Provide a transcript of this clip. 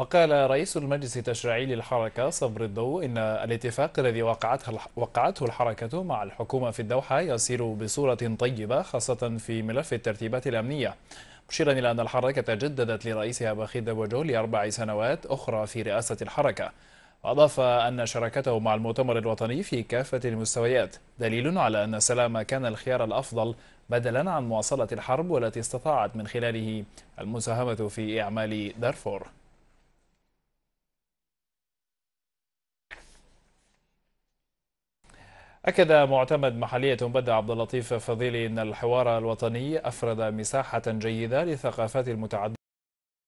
وقال رئيس المجلس التشريعي للحركة صبر الضوء إن الاتفاق الذي وقعته الحركة مع الحكومة في الدوحة يسير بصورة طيبة خاصة في ملف الترتيبات الأمنية مشيرا إلى أن الحركة جددت لرئيسها باخيد دبوجو لأربع سنوات أخرى في رئاسة الحركة وأضاف أن شراكته مع المؤتمر الوطني في كافة المستويات دليل على أن السلام كان الخيار الأفضل بدلا عن مواصلة الحرب والتي استطاعت من خلاله المساهمة في إعمال دارفور أكد معتمد محلية بدا عبد اللطيف فضيلي أن الحوار الوطني أفرد مساحة جيدة للثقافات المتعددة